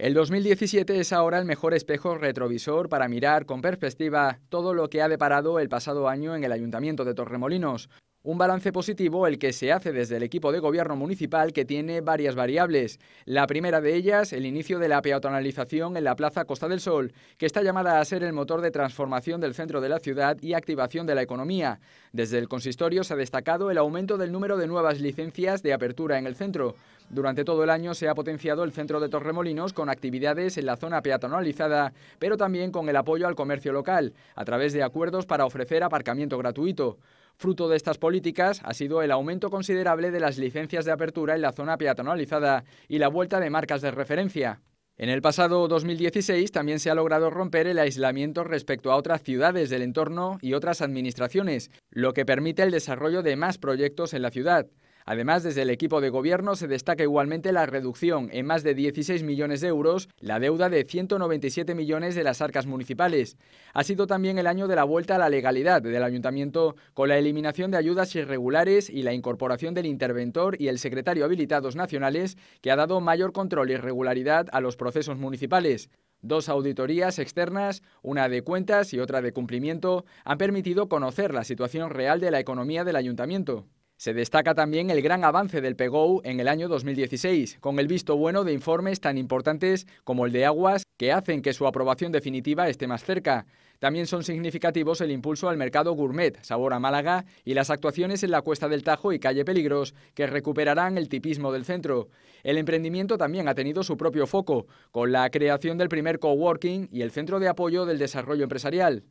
El 2017 es ahora el mejor espejo retrovisor para mirar con perspectiva todo lo que ha deparado el pasado año en el Ayuntamiento de Torremolinos, un balance positivo el que se hace desde el equipo de gobierno municipal que tiene varias variables. La primera de ellas, el inicio de la peatonalización en la Plaza Costa del Sol, que está llamada a ser el motor de transformación del centro de la ciudad y activación de la economía. Desde el consistorio se ha destacado el aumento del número de nuevas licencias de apertura en el centro. Durante todo el año se ha potenciado el centro de Torremolinos con actividades en la zona peatonalizada, pero también con el apoyo al comercio local, a través de acuerdos para ofrecer aparcamiento gratuito. Fruto de estas políticas ha sido el aumento considerable de las licencias de apertura en la zona peatonalizada y la vuelta de marcas de referencia. En el pasado 2016 también se ha logrado romper el aislamiento respecto a otras ciudades del entorno y otras administraciones, lo que permite el desarrollo de más proyectos en la ciudad. Además, desde el equipo de gobierno se destaca igualmente la reducción en más de 16 millones de euros la deuda de 197 millones de las arcas municipales. Ha sido también el año de la vuelta a la legalidad del ayuntamiento con la eliminación de ayudas irregulares y la incorporación del interventor y el secretario habilitados nacionales que ha dado mayor control y e regularidad a los procesos municipales. Dos auditorías externas, una de cuentas y otra de cumplimiento, han permitido conocer la situación real de la economía del ayuntamiento. Se destaca también el gran avance del PEGOU en el año 2016, con el visto bueno de informes tan importantes como el de aguas, que hacen que su aprobación definitiva esté más cerca. También son significativos el impulso al mercado gourmet, sabor a Málaga, y las actuaciones en la Cuesta del Tajo y Calle Peligros, que recuperarán el tipismo del centro. El emprendimiento también ha tenido su propio foco, con la creación del primer coworking y el Centro de Apoyo del Desarrollo Empresarial.